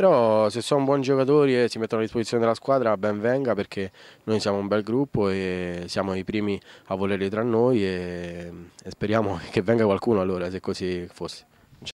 Però se sono buoni giocatori e si mettono a disposizione della squadra, ben venga perché noi siamo un bel gruppo e siamo i primi a volerli tra noi e, e speriamo che venga qualcuno allora, se così fosse.